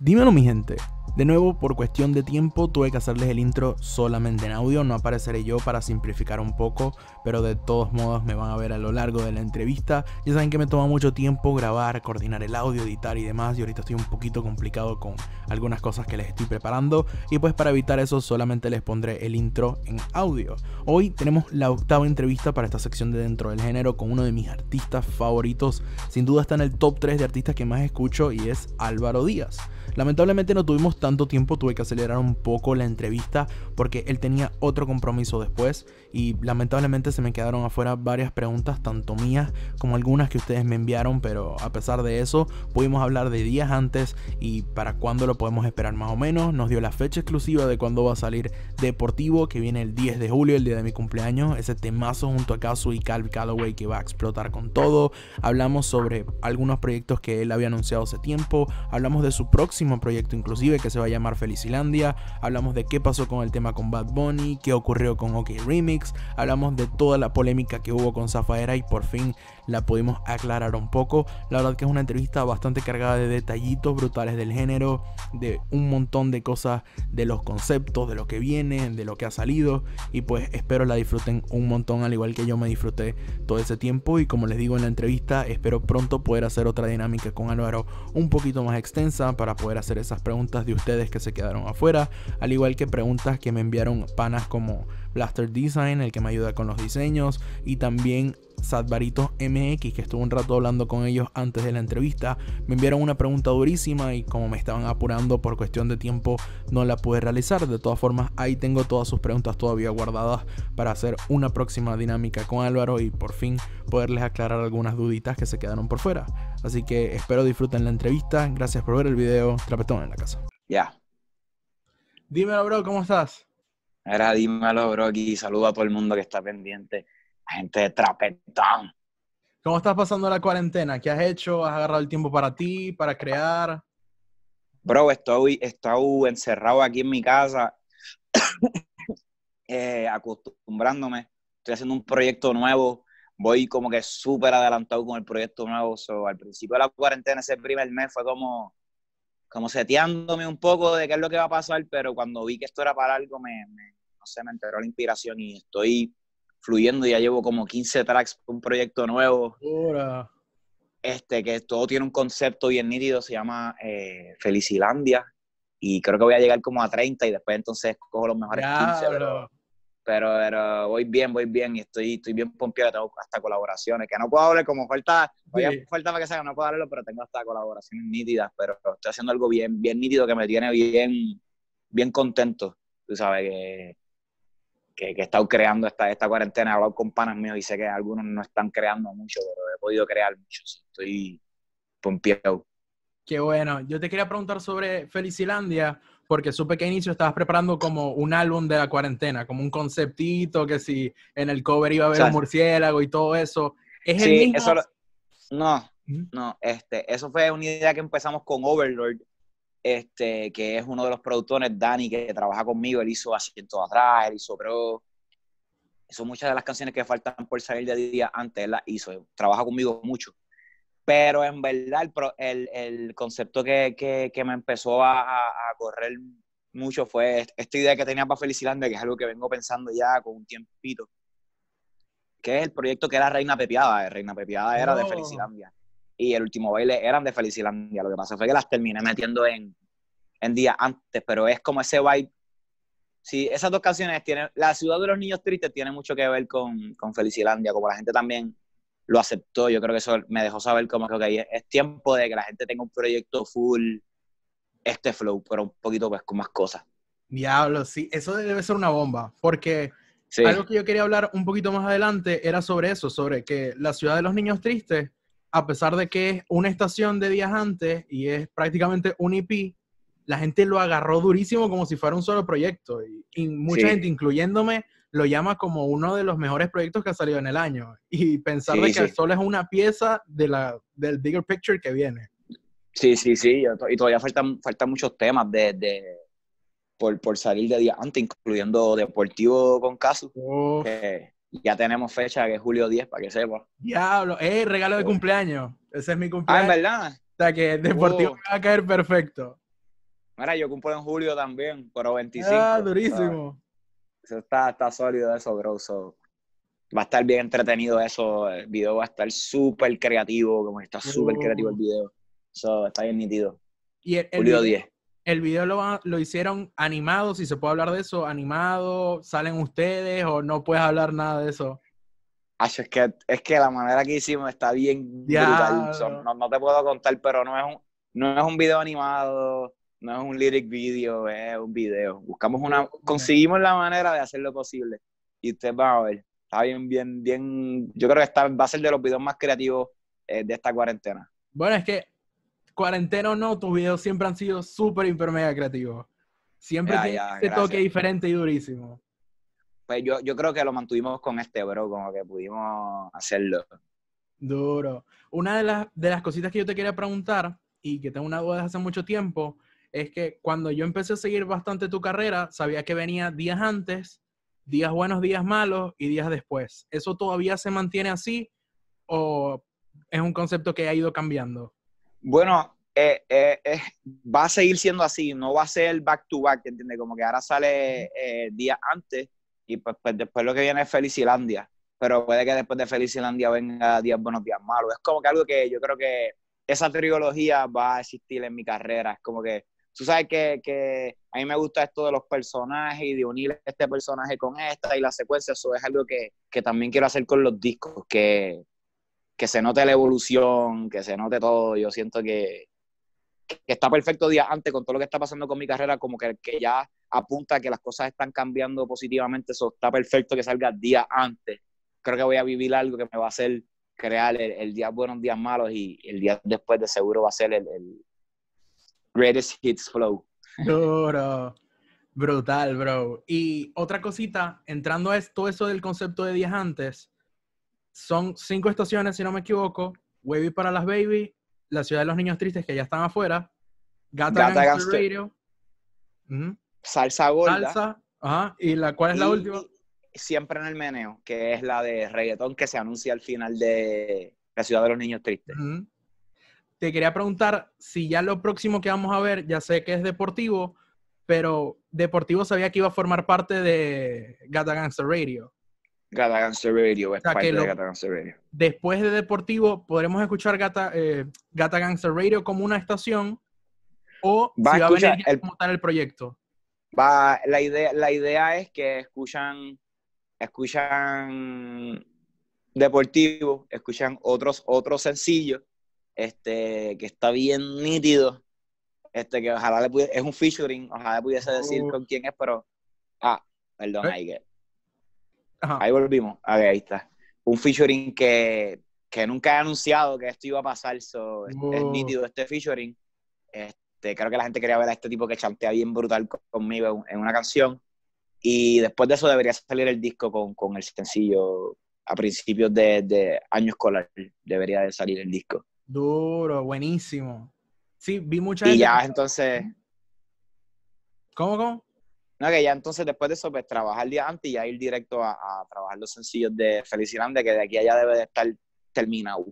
Dímelo mi gente. De nuevo, por cuestión de tiempo, tuve que hacerles el intro solamente en audio, no apareceré yo para simplificar un poco, pero de todos modos me van a ver a lo largo de la entrevista. Ya saben que me toma mucho tiempo grabar, coordinar el audio, editar y demás, y ahorita estoy un poquito complicado con algunas cosas que les estoy preparando, y pues para evitar eso solamente les pondré el intro en audio. Hoy tenemos la octava entrevista para esta sección de Dentro del Género con uno de mis artistas favoritos, sin duda está en el top 3 de artistas que más escucho y es Álvaro Díaz. Lamentablemente no tuvimos tanto tiempo, tuve que acelerar un poco la entrevista porque él tenía otro compromiso después y lamentablemente se me quedaron afuera varias preguntas, tanto mías como algunas que ustedes me enviaron, pero a pesar de eso pudimos hablar de días antes y para cuándo lo podemos esperar más o menos. Nos dio la fecha exclusiva de cuándo va a salir Deportivo, que viene el 10 de julio, el día de mi cumpleaños, ese temazo junto a Kazu y Calv Calloway que va a explotar con todo. Hablamos sobre algunos proyectos que él había anunciado hace tiempo, hablamos de su próximo proyecto inclusive que se va a llamar Felicilandia, hablamos de qué pasó con el tema con Bad Bunny, qué ocurrió con OK Remix, hablamos de toda la polémica que hubo con Zafaera y por fin la pudimos aclarar un poco. La verdad que es una entrevista bastante cargada de detallitos brutales del género, de un montón de cosas, de los conceptos, de lo que viene, de lo que ha salido. Y pues espero la disfruten un montón, al igual que yo me disfruté todo ese tiempo. Y como les digo en la entrevista, espero pronto poder hacer otra dinámica con Álvaro un poquito más extensa para poder hacer esas preguntas de ustedes que se quedaron afuera, al igual que preguntas que me enviaron panas como Blaster Design, el que me ayuda con los diseños, y también satbarito MX, que estuvo un rato hablando con ellos antes de la entrevista, me enviaron una pregunta durísima y como me estaban apurando por cuestión de tiempo no la pude realizar. De todas formas, ahí tengo todas sus preguntas todavía guardadas para hacer una próxima dinámica con Álvaro y por fin poderles aclarar algunas duditas que se quedaron por fuera. Así que espero disfruten la entrevista. Gracias por ver el video. Trapetón en la casa. Ya. Dímelo, bro, ¿cómo estás? Ahora dímelo, bro, aquí saludo a todo el mundo que está pendiente gente de Trapetón. ¿Cómo estás pasando la cuarentena? ¿Qué has hecho? ¿Has agarrado el tiempo para ti, para crear? Bro, estoy, estoy encerrado aquí en mi casa, eh, acostumbrándome. Estoy haciendo un proyecto nuevo. Voy como que súper adelantado con el proyecto nuevo. al principio de la cuarentena, ese primer mes fue como, como seteándome un poco de qué es lo que va a pasar, pero cuando vi que esto era para algo, me no sé, me enteró la inspiración y estoy fluyendo. Ya llevo como 15 tracks, un proyecto nuevo. Este, que todo tiene un concepto bien nítido, se llama eh, Felicilandia. Y creo que voy a llegar como a 30 y después entonces cojo los mejores Pero, pero, voy bien, voy bien y estoy, estoy bien pompeado. Tengo hasta colaboraciones, que no puedo hablar como falta, falta para que no puedo hablarlo, pero tengo hasta colaboraciones nítidas. Pero estoy haciendo algo bien, bien nítido que me tiene bien, bien contento. Tú sabes que que, que, he estado creando esta, esta cuarentena, he hablado con panas míos y sé que algunos no están creando mucho, pero he podido crear mucho, estoy pompeado. Qué bueno, yo te quería preguntar sobre Felicilandia, porque supe que inicio estabas preparando como un álbum de la cuarentena, como un conceptito, que si en el cover iba a haber un murciélago y todo eso. ¿Es sí, el mismo? Eso No, no, este, eso fue una idea que empezamos con Overlord, este, que es uno de los productores, Dani, que trabaja conmigo, él hizo Asiento Atrás, él hizo Pro. Son muchas de las canciones que faltan por salir de día antes, él las hizo, trabaja conmigo mucho. Pero en verdad el, el concepto que, que, que, me empezó a, a, correr mucho fue esta idea que tenía para Felicilandia, que es algo que vengo pensando ya con un tiempito, que es el proyecto que era Reina Pepiada. Eh, Reina Pepiada era de oh. Felicilandia y el último baile eran de Felicilandia. Lo que pasa fue que las terminé metiendo en, en días antes, pero es como ese vibe. Sí, esas dos canciones tienen. La ciudad de los niños tristes tiene mucho que ver con, con Felicilandia, como la gente también lo aceptó. Yo creo que eso me dejó saber como que es tiempo de que la gente tenga un proyecto full, este flow, pero un poquito pues con más cosas. Diablo, sí, eso debe ser una bomba, porque algo que yo quería hablar un poquito más adelante era sobre eso, sobre que la ciudad de los niños tristes a pesar de que es una estación de días antes y es prácticamente un IP, la gente lo agarró durísimo como si fuera un solo proyecto. Y, mucha gente, incluyéndome, lo llama como uno de los mejores proyectos que ha salido en el año. Y pensar que el sol es una pieza de la, del bigger picture que viene. Sí, sí, sí. Y todavía faltan, faltan muchos temas de, por, salir de día antes, incluyendo Deportivo con Casu. Ya tenemos fecha que es julio 10, para que sepa. Diablo, eh, regalo de oh. cumpleaños. Ese es mi cumpleaños. Ah, en verdad. O sea que el deportivo oh. va a caer perfecto. Mira, yo cumplo en julio también, pero 25. Ah, durísimo. Eso está, está sólido eso, bro. va a estar bien entretenido eso. El video va a estar súper creativo, como está súper creativo el oh. video. Eso está bien nitido. julio 10 el video lo, lo hicieron animado, si se puede hablar de eso, animado, salen ustedes o no puedes hablar nada de eso. Ay, es que, es que la manera que hicimos está bien brutal. no, te puedo contar, pero no es un, no es un video animado, no es un lyric video, es un video. Buscamos una, conseguimos la manera de hacerlo posible. Y ustedes van a ver. Está bien, bien, bien. Yo creo que está, va a ser de los videos más creativos eh, de esta cuarentena. Bueno, es que cuarentena o no, tus videos siempre han sido súper, hiper, mega creativos. Siempre toque diferente y durísimo. Pues yo, yo creo que lo mantuvimos con este, bro, como que pudimos hacerlo. Duro. Una de las, de las cositas que yo te quería preguntar, y que tengo una duda desde hace mucho tiempo, es que cuando yo empecé a seguir bastante tu carrera, sabía que venía días antes, días buenos, días malos y días después. ¿Eso todavía se mantiene así o es un concepto que ha ido cambiando? Bueno, eh, eh, eh, va a seguir siendo así, no va a ser back to back, ¿entiendes? Como que ahora sale día antes y pues, pues, después lo que viene es Felicilandia, pero puede que después de Felicilandia venga días buenos, días malos. Es como que algo que yo creo que esa trilogía va a existir en mi carrera, es como que tú sabes que, a mí me gusta esto de los personajes y de unir este personaje con esta y la secuencia, eso es algo que, que también quiero hacer con los discos, que que se note la evolución, que se note todo. Yo siento que, está perfecto día antes con todo lo que está pasando con mi carrera, como que, que ya apunta que las cosas están cambiando positivamente, eso está perfecto que salga día antes. Creo que voy a vivir algo que me va a hacer crear el, día buenos, días malos y el día después de seguro va a ser el, el greatest hits flow. Duro. Brutal, bro. Y otra cosita, entrando a todo eso del concepto de días antes, son cinco estaciones, si no me equivoco. Wavy para las Baby, La Ciudad de los Niños Tristes, que ya están afuera. Gata, Gangster Radio. Salsa Gorda. Salsa. ¿Y la, cuál es la última? Siempre en el meneo, que es la de reggaetón que se anuncia al final de La Ciudad de los Niños Tristes. Te quería preguntar si ya lo próximo que vamos a ver, ya sé que es deportivo, pero Deportivo sabía que iba a formar parte de Gata Gangster Radio. Gata Gangster Radio, es Gata Radio. Después de Deportivo, podremos escuchar Gata, eh, Gata Gangster Radio como una estación o va si a, va a venir el, como tal el proyecto. Va, la, idea, la idea es que escuchan, escuchan Deportivo, escuchan otros, otros sencillos, este, que está bien nítido, este, que ojalá le es un featuring, ojalá pudiese decir oh. con quién es, pero, ah, perdón, ahí Ahí volvimos. ahí está. Un featuring que, que, nunca he anunciado que esto iba a pasar. So, este, es, nítido este featuring. Este, creo que la gente quería ver a este tipo que chantea bien brutal conmigo en una canción. Y después de eso debería salir el disco con, con el sencillo a principios de, año escolar. Debería de salir el disco. Duro, buenísimo. Sí, vi muchas. Y ya entonces. ¿Cómo, cómo? No, que ya entonces después de eso, pues trabajar el día antes y ya ir directo a, trabajar los sencillos de Felicilandia, que de aquí allá debe de estar terminado.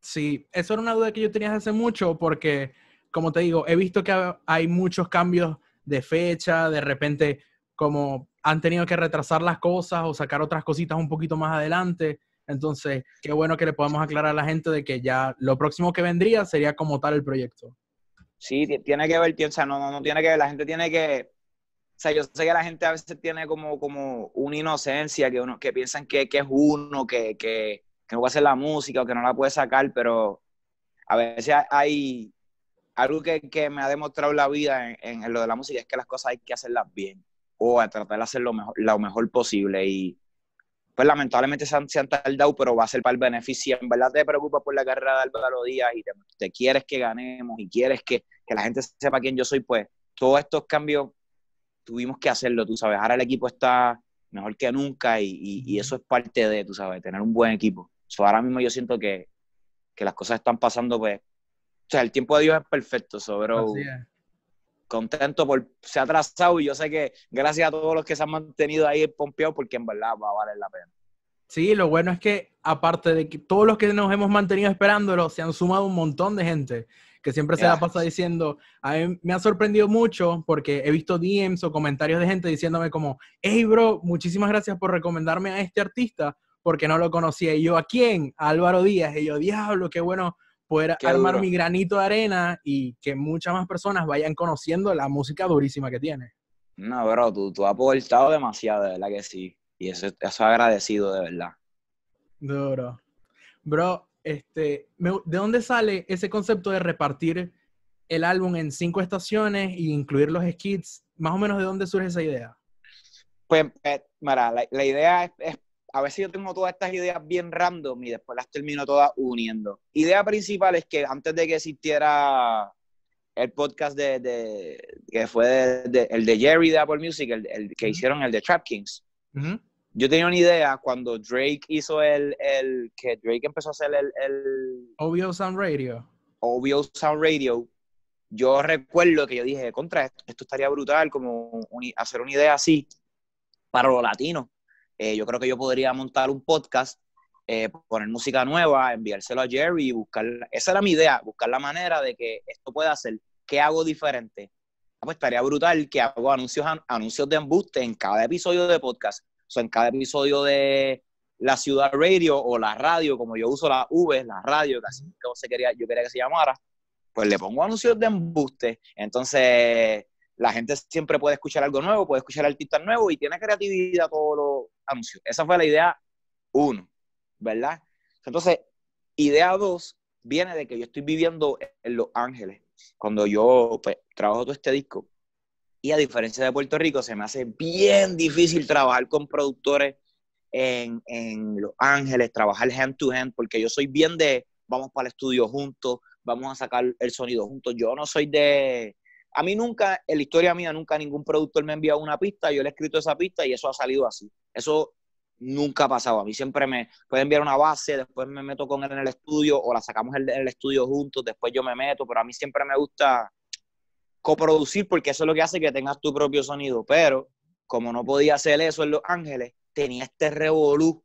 Sí, eso era una duda que yo tenía hace mucho porque, como te digo, he visto que hay muchos cambios de fecha, de repente como han tenido que retrasar las cosas o sacar otras cositas un poquito más adelante. Entonces, qué bueno que le podamos aclarar a la gente de que ya lo próximo que vendría sería como tal el proyecto. Sí, tiene que ver, o sea, no, no, no tiene que ver, la gente tiene que o sea, yo sé que la gente a veces tiene como, como una inocencia, que, uno, que piensan que, que es uno, que, que, no puede hacer la música o que no la puede sacar, pero a veces hay algo que, que me ha demostrado la vida en, en, lo de la música, es que las cosas hay que hacerlas bien o a tratar de hacer lo mejor, lo mejor posible. Y pues lamentablemente se han, tardado, pero va a ser para el beneficio. En verdad te preocupas por la carrera de Álvaro Díaz y te, te quieres que ganemos y quieres que, que la gente sepa quién yo soy, pues todos estos cambios tuvimos que hacerlo, tú sabes, ahora el equipo está mejor que nunca y, eso es parte de, tú sabes, tener un buen equipo. ahora mismo yo siento que, que, las cosas están pasando, pues, o sea, el tiempo de Dios es perfecto, sobre contento por se ha atrasado y yo sé que gracias a todos los que se han mantenido ahí pompeo porque en verdad va a valer la pena. Sí, lo bueno es que aparte de que todos los que nos hemos mantenido esperándolo, se han sumado un montón de gente que siempre se la pasa diciendo, a mí me ha sorprendido mucho porque he visto DMs o comentarios de gente diciéndome como, hey bro, muchísimas gracias por recomendarme a este artista porque no lo conocía. Y yo, ¿a quién? Álvaro Díaz. Y yo, diablo, qué bueno poder armar mi granito de arena y que muchas más personas vayan conociendo la música durísima que tiene. No, bro, tú, tú has aportado demasiado, de verdad que sí. Y eso, es agradecido, de verdad. Duro. Bro, este, ¿De dónde sale ese concepto de repartir el álbum en cinco estaciones e incluir los skits? Más o menos de dónde surge esa idea. Pues, eh, Mara, la, idea es, a veces yo tengo todas estas ideas bien random y después las termino todas uniendo. Idea principal es que antes de que existiera el podcast de, que fue el de Jerry de Apple Music, el, que hicieron el de Trap Kings, yo tenía una idea cuando Drake hizo el, el que Drake empezó a hacer el, el Obvio Sound Radio. Obvio Sound Radio. Yo recuerdo que yo dije, contra, esto, esto estaría brutal, como hacer una idea así para los latinos. Eh, yo creo que yo podría montar un podcast, eh, poner música nueva, enviárselo a Jerry y buscar, esa era mi idea, buscar la manera de que esto pueda hacer, ¿qué hago diferente? Ah, pues estaría brutal que hago anuncios, anuncios de embuste en cada episodio de podcast sea, en cada episodio de la ciudad radio o la radio, como yo uso la V, la radio, que se quería, yo quería que se llamara, pues le pongo anuncios de embuste. Entonces, la gente siempre puede escuchar algo nuevo, puede escuchar artistas nuevos y tiene creatividad todos los anuncios. Esa fue la idea uno, ¿verdad? Entonces, idea dos viene de que yo estoy viviendo en Los Ángeles. Cuando yo pues, trabajo todo este disco, y a diferencia de Puerto Rico, se me hace bien difícil trabajar con productores en, Los Ángeles, trabajar hand to hand, porque yo soy bien de vamos para el estudio juntos, vamos a sacar el sonido juntos. Yo no soy de. A mí nunca, en la historia mía, nunca ningún productor me ha enviado una pista, yo le he escrito esa pista y eso ha salido así. Eso nunca ha pasado. A mí siempre me puede enviar una base, después me meto con él en el estudio o la sacamos en el estudio juntos, después yo me meto, pero a mí siempre me gusta coproducir porque eso es lo que hace que tengas tu propio sonido. Pero como no podía hacer eso en Los Ángeles, tenía este revolú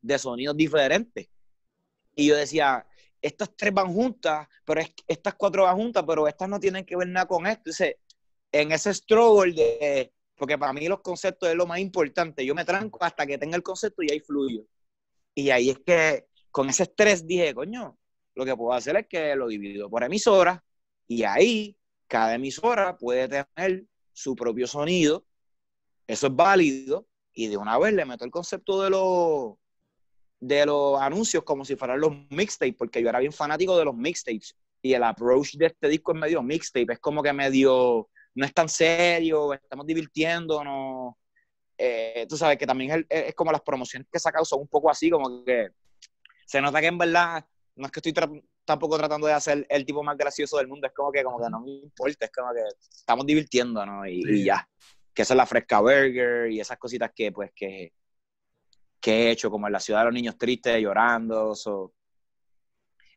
de sonidos diferentes. Y yo decía, estas tres van juntas, pero estas cuatro van juntas, pero estas no tienen que ver nada con esto. dice en ese struggle de, porque para mí los conceptos es lo más importante, yo me tranco hasta que tenga el concepto y ahí fluyo. Y ahí es que con ese estrés dije, coño, lo que puedo hacer es que lo divido por emisoras y ahí cada emisora puede tener su propio sonido, eso es válido, y de una vez le meto el concepto de los de los anuncios como si fueran los mixtapes, porque yo era bien fanático de los mixtapes, y el approach de este disco es medio mixtape, es como que medio, no es tan serio, estamos divirtiéndonos, eh, tú sabes que también es, como las promociones que he sacado son un poco así, como que se nota que en verdad no es que estoy tampoco tratando de hacer el tipo más gracioso del mundo. Es como que, como que no me importa, es como que estamos divirtiéndonos y, y ya. Que es la fresca burger y esas cositas que, pues, que, que he hecho, como en la ciudad de los niños tristes, llorando.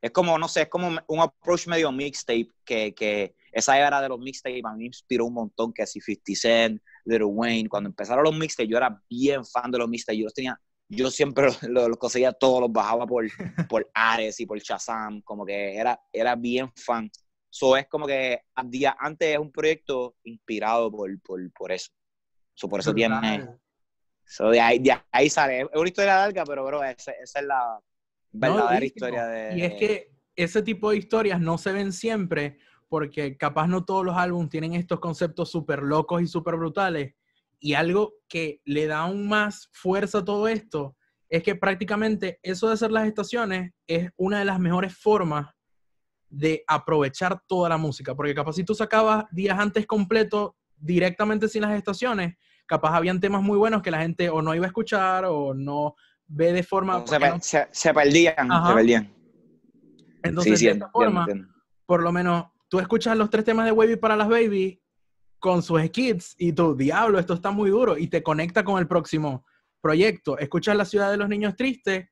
Es como, no sé, es como un approach medio mixtape que, que esa era de los mixtapes me inspiró un montón, que así 50 Cent, Little Wayne, cuando empezaron los mixtapes, yo era bien fan de los mixtapes, yo los tenía yo siempre los lo, conseguía todos, los bajaba por, por Ares y por Shazam, como que era, era bien fan. So es como que día antes es un proyecto inspirado por, por, eso. So, por eso tiene. de, ahí, ahí sale. Es una historia larga, pero bro, esa, es la verdadera historia de. Y es que ese tipo de historias no se ven siempre porque capaz no todos los álbumes tienen estos conceptos súper locos y súper brutales, y algo que le da aún más fuerza a todo esto es que prácticamente eso de hacer las estaciones es una de las mejores formas de aprovechar toda la música, porque capaz si tú sacabas días antes completo directamente sin las estaciones, capaz habían temas muy buenos que la gente o no iba a escuchar o no ve de forma... Se, se, perdían, se perdían. Entonces, de esta forma, por lo menos, tú escuchas los tres temas de Wavy para las Baby con sus skits y tú, diablo, esto está muy duro y te conecta con el próximo proyecto. Escuchas La ciudad de los niños tristes,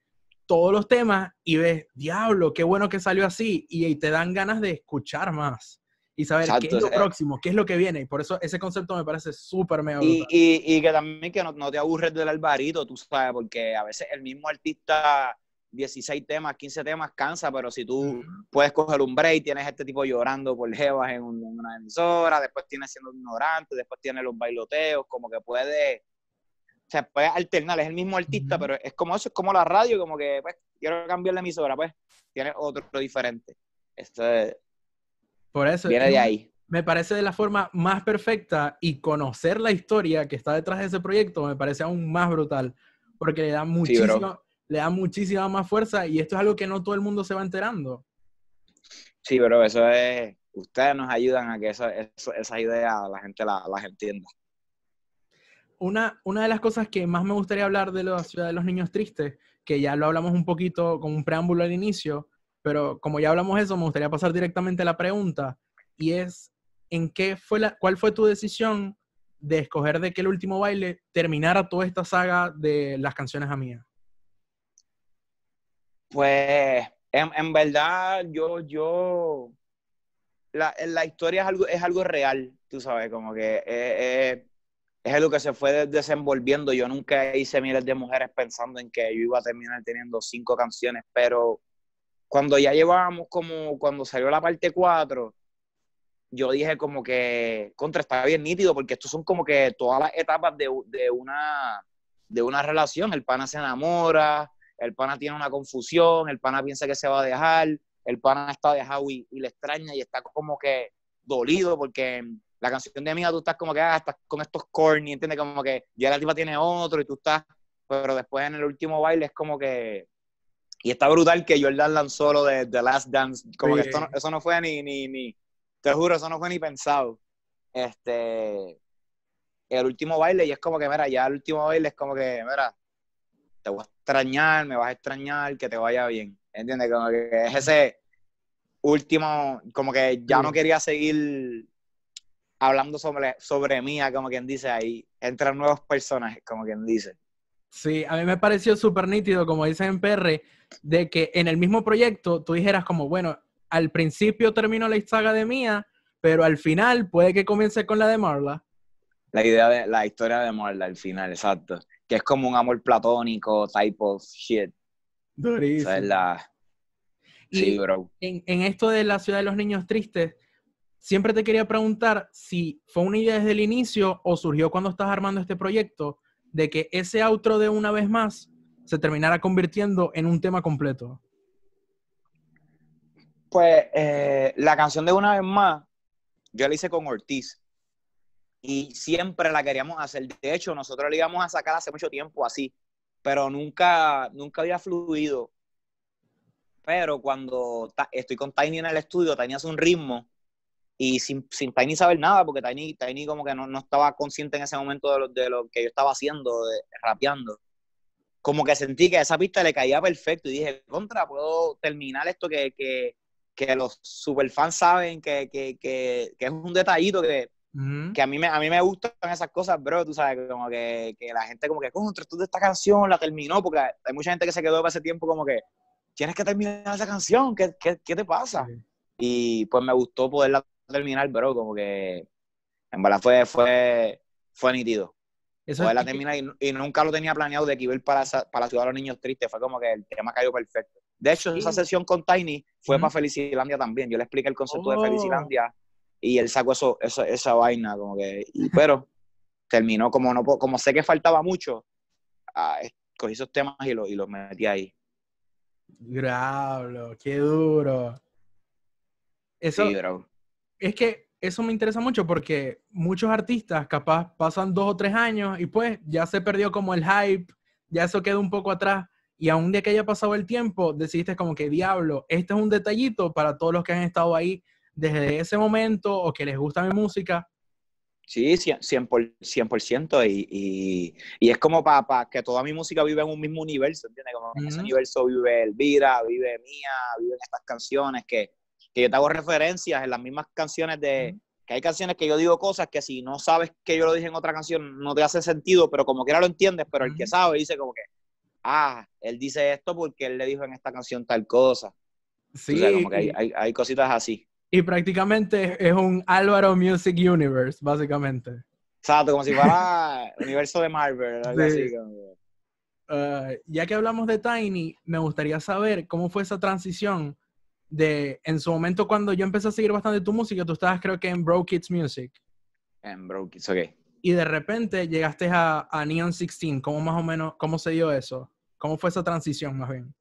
todos los temas y ves, diablo, qué bueno que salió así y, te dan ganas de escuchar más y saber qué es lo próximo, qué es lo que viene. Y por eso ese concepto me parece súper mega y, y, que también que no, no, te aburres del alvarito, tú sabes, porque a veces el mismo artista 16 temas, 15 temas, cansa, pero si tú puedes coger un break, tienes este tipo llorando por jevas en, una emisora, después tienes siendo ignorante, después tienes los bailoteos, como que puede o sea, alternar, es el mismo artista, pero es como eso, es como la radio, como que, pues, quiero cambiar la emisora, pues, tiene otro, diferente. Esto Por eso. Viene de ahí. Me parece de la forma más perfecta y conocer la historia que está detrás de ese proyecto me parece aún más brutal porque le da muchísimo, le da muchísima más fuerza y esto es algo que no todo el mundo se va enterando. Sí, pero eso es, ustedes nos ayudan a que eso, esa idea la gente la, las entienda. Una, una de las cosas que más me gustaría hablar de la ciudad de los niños tristes, que ya lo hablamos un poquito con un preámbulo al inicio, pero como ya hablamos eso, me gustaría pasar directamente a la pregunta, y es, ¿en qué fue la, ¿cuál fue tu decisión de escoger de que el último baile terminara toda esta saga de las canciones a mí? Pues en, verdad yo, yo, la, historia es algo, es algo real, tú sabes, como que es, eh, eh, es, algo que se fue desenvolviendo. Yo nunca hice miles de mujeres pensando en que yo iba a terminar teniendo cinco canciones, pero cuando ya llevábamos como, cuando salió la parte cuatro, yo dije como que, contra, estaba bien nítido, porque estos son como que todas las etapas de, una, de una relación. El pana se enamora, el pana tiene una confusión, el pana piensa que se va a dejar, el pana está dejado y, le extraña y está como que dolido porque la canción de Amiga tú estás como que, ah, estás con estos corny, ¿entiendes? Como que ya la tipa tiene otro y tú estás, pero después en el último baile es como que... Y está brutal que Jordan lanzó solo de The Last Dance, como que esto eso no fue ni, ni, ni, te juro, eso no fue ni pensado. Este, el último baile y es como que, mira, ya el último baile es como que, mira, te voy a extrañar, me vas a extrañar, que te vaya bien. ¿Entiendes? Como que es ese último, como que ya no mm. quería seguir hablando sobre, mía, ah, como quien dice, ahí entran nuevos personajes, como quien dice. Sí, a mí me pareció súper nítido, como dicen en PR, de que en el mismo proyecto tú dijeras como, bueno, al principio termino la saga de Mía, pero al final puede que comience con la de Marla. La idea de la historia de Marla al final, exacto que es como un amor platónico, type of shit. Sí, bro. En, esto de la ciudad de los niños tristes, siempre te quería preguntar si fue una idea desde el inicio o surgió cuando estás armando este proyecto de que ese outro de una vez más se terminara convirtiendo en un tema completo. Pues eh, la canción de una vez más, yo la hice con Ortiz, y siempre la queríamos hacer. De hecho, nosotros la íbamos a sacar hace mucho tiempo así, pero nunca, nunca había fluido. Pero cuando estoy con Tiny en el estudio, Tiny hace un ritmo y sin, sin Tiny saber nada, porque Tiny, como que no, no estaba consciente en ese momento de lo, de lo que yo estaba haciendo, de, rapeando. Como que sentí que esa pista le caía perfecto y dije, contra, puedo terminar esto que, que, que los superfans saben que, que, que es un detallito que que a mí, me, a mí me gustan esas cosas, bro, tú sabes, como que, que la gente como que, contra, tú de esta canción la terminó, porque hay mucha gente que se quedó para ese tiempo como que, tienes que terminar esa canción, ¿qué, qué, te pasa? Y pues me gustó poderla terminar, bro, como que en verdad fue, fue, fue nítido. poderla y, nunca lo tenía planeado de que iba para, para la Ciudad de los Niños Tristes, fue como que el tema cayó perfecto. De hecho, esa sesión con Tiny fue más Felicilandia también. Yo le expliqué el concepto de oh. Felicilandia y él sacó eso, esa, vaina, como que, pero terminó, como, no, como sé que faltaba mucho, ah, cogí esos temas y, lo, y los metí ahí. Diablo, qué duro. Eso, Es que eso me interesa mucho porque muchos artistas capaz pasan dos o tres años y pues ya se perdió como el hype, ya eso quedó un poco atrás y aún de que haya pasado el tiempo, decidiste como que diablo, este es un detallito para todos los que han estado ahí desde ese momento o que les gusta mi música. Sí, 100%, 100% y, y, y, es como para que toda mi música vive en un mismo universo, ¿entiendes? Como en ese universo vive Elvira, vive Mía, viven estas canciones que, que, yo te hago referencias en las mismas canciones de... Que hay canciones que yo digo cosas que si no sabes que yo lo dije en otra canción no te hace sentido, pero como quiera lo entiendes, pero el que sabe dice como que, ah, él dice esto porque él le dijo en esta canción tal cosa. Sí. O sea, como que hay cositas así y prácticamente es un Álvaro Music Universe, básicamente. Exacto, como si fuera universo de Marvel, así. Uh, ya que hablamos de Tiny, me gustaría saber cómo fue esa transición de, en su momento cuando yo empecé a seguir bastante tu música, tú estabas creo que en Bro Kids Music. En Bro Kids, ok. Y de repente llegaste a, a Neon 16, ¿cómo más o menos, cómo se dio eso? ¿Cómo fue esa transición más bien?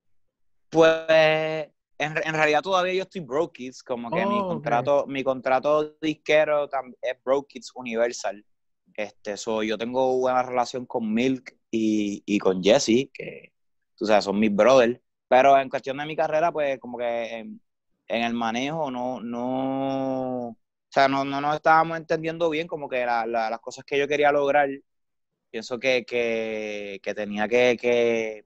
Pues en, realidad todavía yo estoy Broke Kids, como que mi oh, contrato, mi contrato disquero es Broke Kids Universal. Este, so, yo tengo buena relación con Milk y, con Jesse, que tú son mis brothers. Pero en cuestión de mi carrera, pues como que en, el manejo no, no, o sea, no, nos estábamos entendiendo bien como que las cosas que yo quería lograr, pienso que, tenía que, que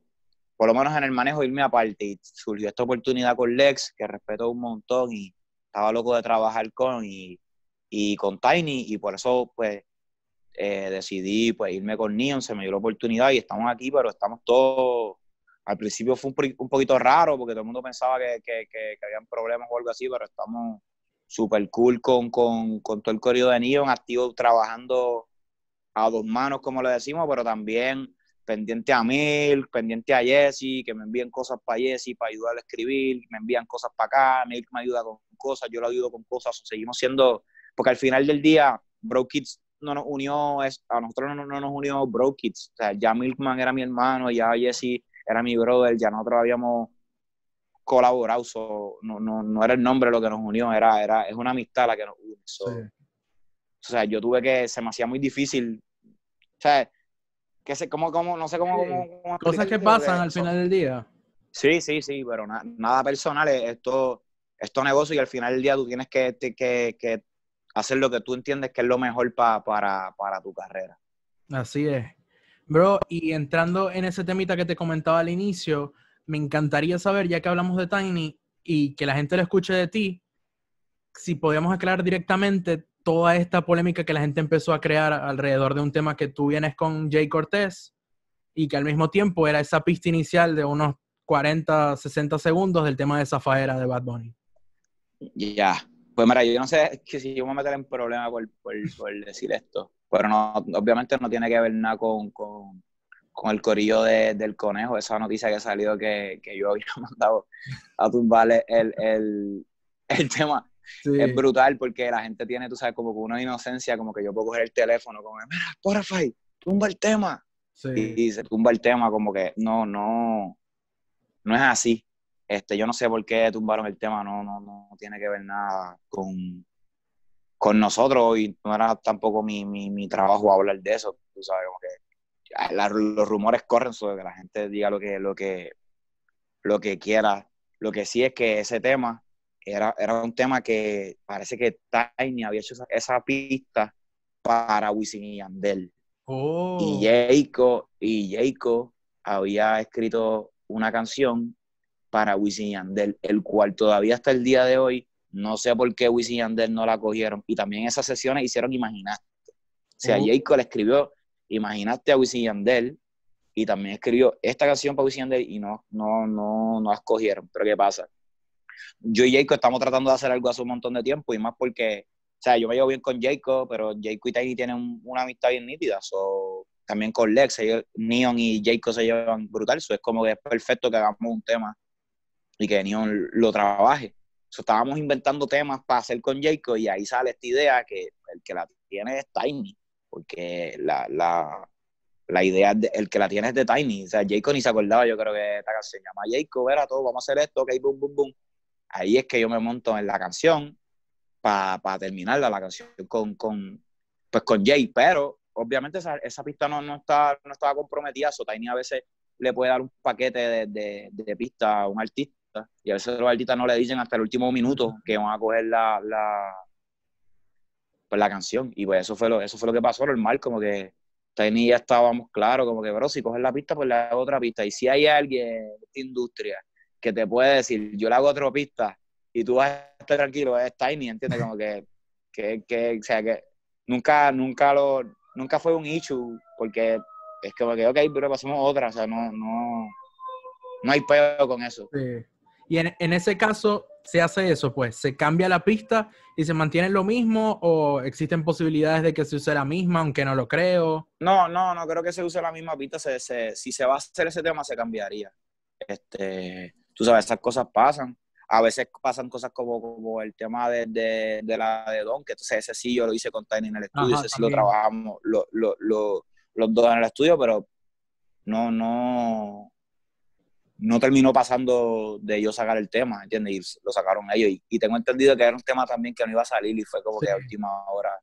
por lo menos en el manejo, irme aparte. Y surgió esta oportunidad con Lex, que respeto un montón y estaba loco de trabajar con y, con Tiny. Y por eso, pues, eh, decidí pues, irme con Neon. Se me dio la oportunidad y estamos aquí, pero estamos todos. Al principio fue un, poquito raro porque todo el mundo pensaba que, que, habían problemas o algo así, pero estamos súper cool con, todo el corrido de Neon, activo trabajando a dos manos, como le decimos, pero también pendiente a Milk, pendiente a Jesse, que me envíen cosas para Jesse, para ayudarle a escribir, me envían cosas para acá, Milk me ayuda con cosas, yo lo ayudo con cosas, seguimos siendo, porque al final del día, Bro Kids no nos unió, a nosotros no, nos unió Bro Kids, ya Milkman era mi hermano, ya Jesse era mi brother, ya nosotros habíamos colaborado, no, no, era el nombre lo que nos unió, era, era, es una amistad la que nos unió. O sea, yo tuve que, se me hacía muy difícil, o sea, que sé cómo, no sé cómo... Cosas que pasan al final del día. Sí, sí, sí, pero nada personal, esto, esto negocio y al final del día tú tienes que, que, hacer lo que tú entiendes que es lo mejor para, para tu carrera. Así es. Bro, y entrando en ese temita que te comentaba al inicio, me encantaría saber, ya que hablamos de Tiny y que la gente lo escuche de ti, si podíamos aclarar directamente toda esta polémica que la gente empezó a crear alrededor de un tema que tú vienes con Jay Cortés y que al mismo tiempo era esa pista inicial de unos 40, 60 segundos del tema de Zafaera de Bad Bunny. Ya, pues mira, yo no sé que si yo me a meter en problema por, decir esto, pero no, obviamente no tiene que ver nada con, el corillo del conejo, esa noticia que ha salido que yo había mandado a tumbarle el, el, el tema es brutal porque la gente tiene, tú sabes, como una inocencia, como que yo puedo coger el teléfono, como, mira, Spotify, tumba el tema. Y, se tumba el tema, como que no, no, no es así. Este, yo no sé por qué tumbaron el tema, no, no, no tiene que ver nada con, con nosotros y no era tampoco mi, trabajo hablar de eso, tú sabes, como que los rumores corren sobre que la gente diga lo que, lo que, lo que quiera. Lo que sí es que ese tema era, un tema que parece que Tiny había hecho esa, pista para Wisin y Yandel. Y oh. Jacob y había escrito una canción para Wisin y Yandel, el cual todavía hasta el día de hoy no sé por qué Wisin y Yandel no la cogieron. Y también esas sesiones hicieron Imaginaste. O sea, uh le escribió Imaginaste a Wisin y Yandel y también escribió esta canción para Wisin y Yandel y no, no, no, no cogieron. Pero ¿qué pasa? yo y Jacob estamos tratando de hacer algo hace un montón de tiempo y más porque, o sea, yo me llevo bien con Jacob, pero Jacob y Tiny tienen una amistad bien nítida, so, también con Lex, Neon y Jacob se llevan brutal, eso es como que es perfecto que hagamos un tema y que Neon lo trabaje. So, estábamos inventando temas para hacer con Jacob y ahí sale esta idea que el que la tiene es Tiny, porque la, idea, el que la tiene es de Tiny. O sea, Jacob ni se acordaba, yo creo que esta canción se llama Jacob, era todo, vamos a hacer esto, ok, boom, boom, boom ahí es que yo me monto en la canción para terminarla, la canción con, con, pues con Jay, pero obviamente esa, pista no, está, estaba comprometida, so Tiny a veces le puede dar un paquete de, de, pista a un artista y a veces los artistas no le dicen hasta el último minuto que van a coger la, la, pues, la canción y pues eso fue lo, eso fue lo que pasó normal, como que Tiny ya estábamos claros, como que, bro, si coges la pista, pues la otra pista. Y si hay alguien de esta industria que te puede decir, yo le hago otra pista y tú vas a estar tranquilo, es Tiny, ¿entiendes? Como que, que, o sea, que nunca, nunca, lo, nunca fue un issue, porque es como que, ok, pero pasamos otra, o sea, no, no, no hay peor con eso. Y en, en, ese caso se hace eso, pues, se cambia la pista y se mantiene lo mismo o existen posibilidades de que se use la misma, aunque no lo creo. No, no, no creo que se use la misma pista. se, si se va a hacer ese tema, se cambiaría. Este, tú sabes, esas cosas pasan. A veces pasan cosas como, como el tema de, de, la de Don, que entonces ese sí yo lo hice con Tiny en el estudio, ese sí lo trabajamos los dos en el estudio, pero no, no, no terminó pasando de yo sacar el tema, ¿entiendes? Y lo sacaron ellos. Y, tengo entendido que era un tema también que no iba a salir y fue como que a última hora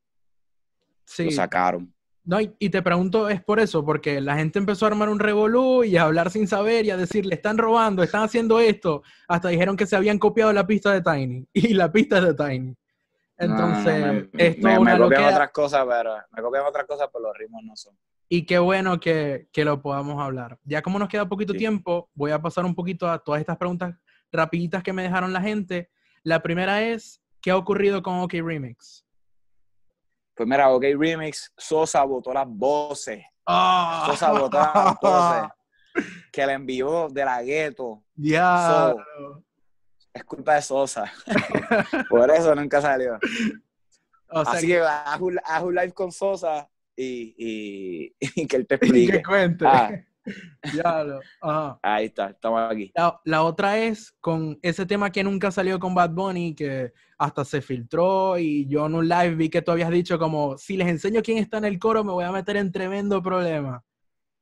lo sacaron. No, y, te pregunto, es por eso, porque la gente empezó a armar un revolú y a hablar sin saber y a decir, le están robando, están haciendo esto. Hasta dijeron que se habían copiado la pista de Tiny. Y la pista es de Tiny. Entonces, esto me, me otras cosas, pero me copian otras cosas, pero los ritmos no son. Y qué bueno que, que lo podamos hablar. Ya como nos queda poquito tiempo, voy a pasar un poquito a todas estas preguntas rapiditas que me dejaron la gente. La primera es, ¿qué ha ocurrido con OK Remix? Pues mira, OK Remix, Sosa votó las voces. Ah. Sosa votó las voces. Que le envió de la gueto. Ya. es culpa de Sosa. Por eso nunca salió. O sea Así que, haz, un, live con Sosa y, que él te explique. que cuente. Ah. lo. Ahí está, estamos aquí. la, otra es con ese tema que nunca salió con Bad Bunny, que hasta se filtró y yo en un live vi que tú habías dicho como, si les enseño quién está en el coro me voy a meter en tremendo problema.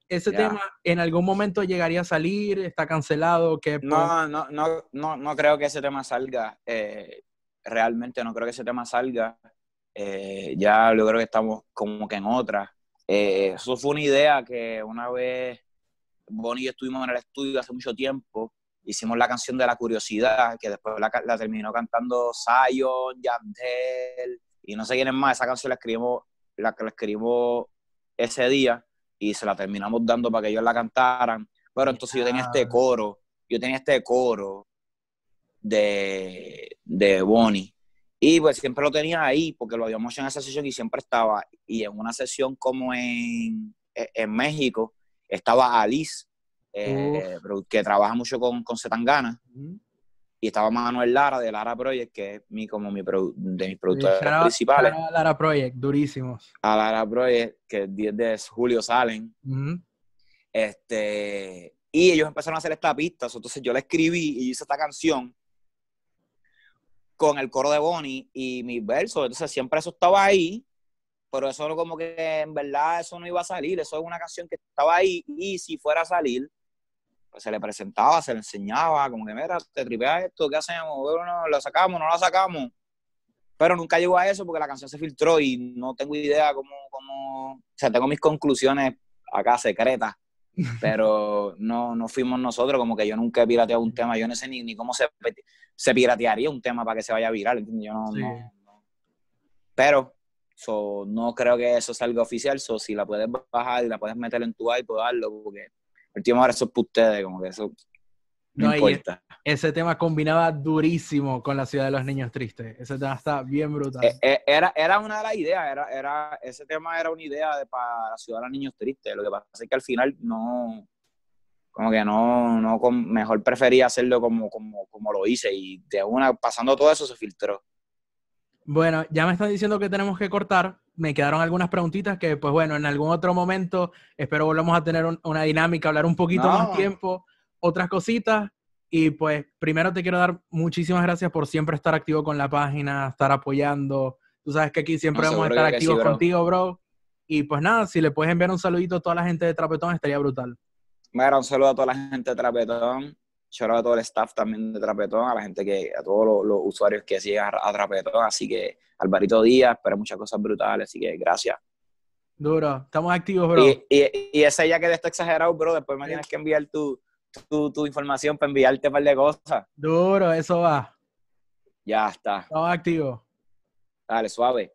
Ese tema en algún momento llegaría a salir, está cancelado, que... No, no, no, no, creo que ese tema salga. Eh, realmente no creo que ese tema salga. Eh, ya yo creo que estamos como que en otra. Eh, eso fue una idea que una vez Bonnie y yo estuvimos en el estudio hace mucho tiempo hicimos la canción de la curiosidad, que después la, terminó cantando Zion, Yandel, y no sé quiénes más. Esa canción la escribimos, la, escribimos ese día y se la terminamos dando para que ellos la cantaran. Pero entonces yo tenía este ah. coro, yo tenía este coro de, de Bonnie. Y pues siempre lo tenía ahí porque lo habíamos hecho en esa sesión y siempre estaba. Y en una sesión como en, e, en México, estaba Alice, eh, que trabaja mucho con, con Zetangana. Y estaba Manuel Lara de Lara Project, que es mi, como mi de mis productores principales. Lara, Lara Project, durísimos. A Lara Project, que el 10 de julio salen. este, y ellos empezaron a hacer esta pista. Entonces yo le escribí y hice esta canción con el coro de Bonnie y mis versos. Entonces siempre eso estaba ahí pero eso como que en verdad eso no iba a salir, eso es una canción que estaba ahí y si fuera a salir, se le presentaba, se le enseñaba, como que, mira, te tripea esto, ¿qué hacemos? Bueno, lo sacamos, no la sacamos. Pero nunca llegó a eso porque la canción se filtró y no tengo idea cómo, cómo o sea, tengo mis conclusiones acá secretas, pero no, no fuimos nosotros, como que yo nunca he pirateado un mm. tema, yo no sé ni, cómo se, se piratearía un tema para que se vaya viral, Yo no, Pero so, no creo que eso salga oficial, so, si la puedes bajar y la puedes meter en tu iPod, darlo porque último ahora eso es para ustedes, como que eso no, importa. Ese tema combinaba durísimo con la ciudad de los niños tristes. Ese tema está bien brutal. Eh, eh, era, era una de las ideas, era, era, ese tema era una idea para la ciudad de los niños tristes. Lo que pasa es que al final no, como que no, no mejor prefería hacerlo como, como, como lo hice y de una, pasando todo eso se filtró. Bueno, ya me están diciendo que tenemos que cortar. Me quedaron algunas preguntitas que, pues bueno, en algún otro momento espero volvamos a tener una dinámica, hablar un poquito más tiempo, otras cositas. Y pues primero te quiero dar muchísimas gracias por siempre estar activo con la página, estar apoyando. Tú sabes que aquí siempre vamos a estar activos contigo, bro. Y pues nada, si le puedes enviar un saludito a toda la gente de Trapetón, estaría brutal. Mira, un saludo a toda la gente de Trapetón yo a todo el staff también de Trapetón, a la gente que, a todos los, usuarios que siguen a, Trapetón. Así que Alvarito Díaz, pero muchas cosas brutales, así que gracias. Duro, estamos activos, bro. Y, y, ya que está exagerado, bro, después me tienes que enviar tu, tu, tu información para enviarte un par de cosas. Duro, eso va. Ya está. Estamos activos. Dale, suave.